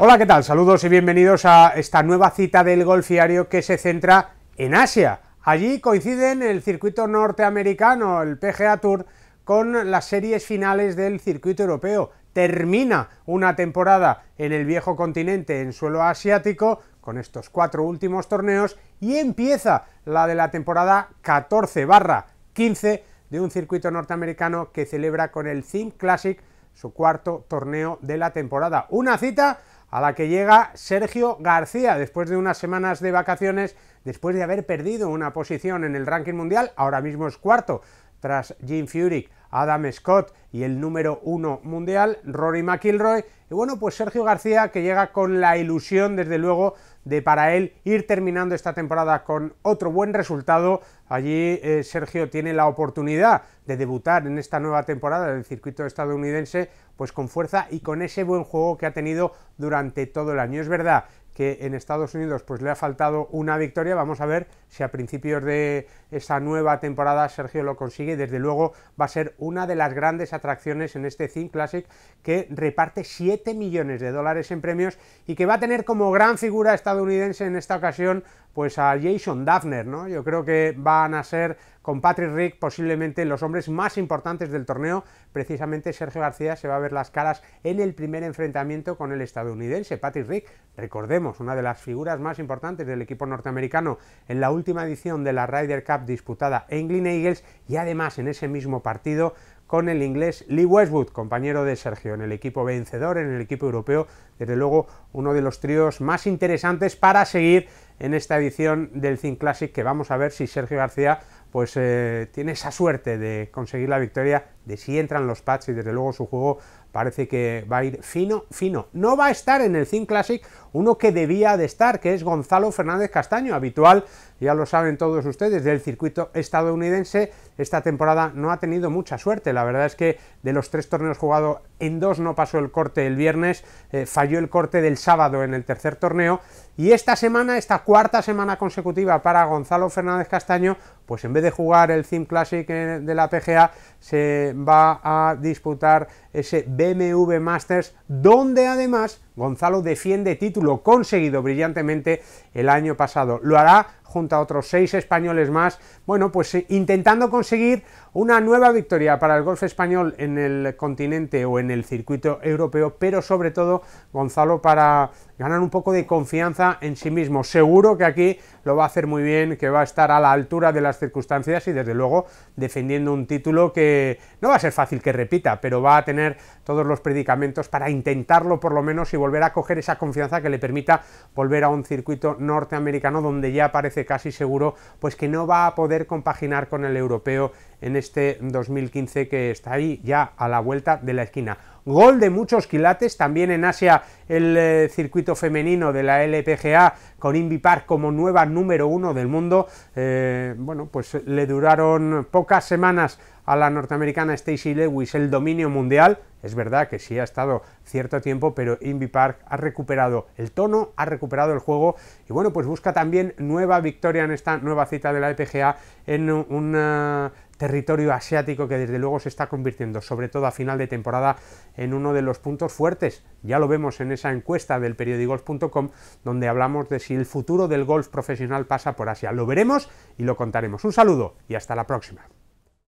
Hola, ¿qué tal? Saludos y bienvenidos a esta nueva cita del golfiario que se centra en Asia. Allí coinciden el circuito norteamericano, el PGA Tour, con las series finales del circuito europeo. Termina una temporada en el viejo continente, en suelo asiático, con estos cuatro últimos torneos, y empieza la de la temporada 14-15 de un circuito norteamericano que celebra con el Think Classic su cuarto torneo de la temporada. Una cita a la que llega Sergio García después de unas semanas de vacaciones, después de haber perdido una posición en el ranking mundial, ahora mismo es cuarto, tras Jim Furyk, Adam Scott y el número uno mundial, Rory McIlroy. Y bueno, pues Sergio García que llega con la ilusión, desde luego, de para él ir terminando esta temporada con otro buen resultado. Allí eh, Sergio tiene la oportunidad de debutar en esta nueva temporada del circuito estadounidense, pues con fuerza y con ese buen juego que ha tenido durante todo el año. Es verdad que en Estados Unidos pues le ha faltado una victoria. Vamos a ver si a principios de esta nueva temporada Sergio lo consigue. Desde luego va a ser una de las grandes atracciones en este Think Classic que reparte 7 millones de dólares en premios y que va a tener como gran figura Estados estadounidense en esta ocasión pues a Jason Dafner ¿no? Yo creo que van a ser con Patrick Rick posiblemente los hombres más importantes del torneo. Precisamente Sergio García se va a ver las caras en el primer enfrentamiento con el estadounidense Patrick Rick. Recordemos, una de las figuras más importantes del equipo norteamericano en la última edición de la Ryder Cup disputada en Glen Eagles y además en ese mismo partido con el inglés Lee Westwood, compañero de Sergio en el equipo vencedor, en el equipo europeo, desde luego uno de los tríos más interesantes para seguir en esta edición del Think Classic que vamos a ver si Sergio García pues eh, tiene esa suerte de conseguir la victoria, de si entran los pads y desde luego su juego parece que va a ir fino, fino. No va a estar en el Team Classic uno que debía de estar, que es Gonzalo Fernández Castaño, habitual, ya lo saben todos ustedes, del circuito estadounidense. Esta temporada no ha tenido mucha suerte, la verdad es que de los tres torneos jugados, en dos no pasó el corte el viernes, eh, falló el corte del sábado en el tercer torneo, y esta semana, esta cuarta semana consecutiva para Gonzalo Fernández Castaño, pues en vez de jugar el Team Classic eh, de la PGA, se va a disputar ese B MV Masters, donde además Gonzalo defiende título conseguido brillantemente el año pasado. Lo hará junto a otros seis españoles más, bueno, pues eh, intentando conseguir una nueva victoria para el golf español en el continente o en el circuito europeo, pero sobre todo, Gonzalo, para ganar un poco de confianza en sí mismo. Seguro que aquí lo va a hacer muy bien, que va a estar a la altura de las circunstancias y desde luego defendiendo un título que no va a ser fácil que repita, pero va a tener todos los predicamentos para intentarlo por lo menos y volver volver a coger esa confianza que le permita volver a un circuito norteamericano donde ya parece casi seguro pues que no va a poder compaginar con el europeo en este 2015 que está ahí ya a la vuelta de la esquina. Gol de muchos quilates, también en Asia el eh, circuito femenino de la LPGA con Park como nueva número uno del mundo. Eh, bueno, pues eh, le duraron pocas semanas a la norteamericana Stacy Lewis el dominio mundial. Es verdad que sí ha estado cierto tiempo, pero Invi Park ha recuperado el tono, ha recuperado el juego y bueno, pues busca también nueva victoria en esta nueva cita de la LPGA en una territorio asiático que desde luego se está convirtiendo, sobre todo a final de temporada, en uno de los puntos fuertes. Ya lo vemos en esa encuesta del periodigolf.com donde hablamos de si el futuro del golf profesional pasa por Asia. Lo veremos y lo contaremos. Un saludo y hasta la próxima.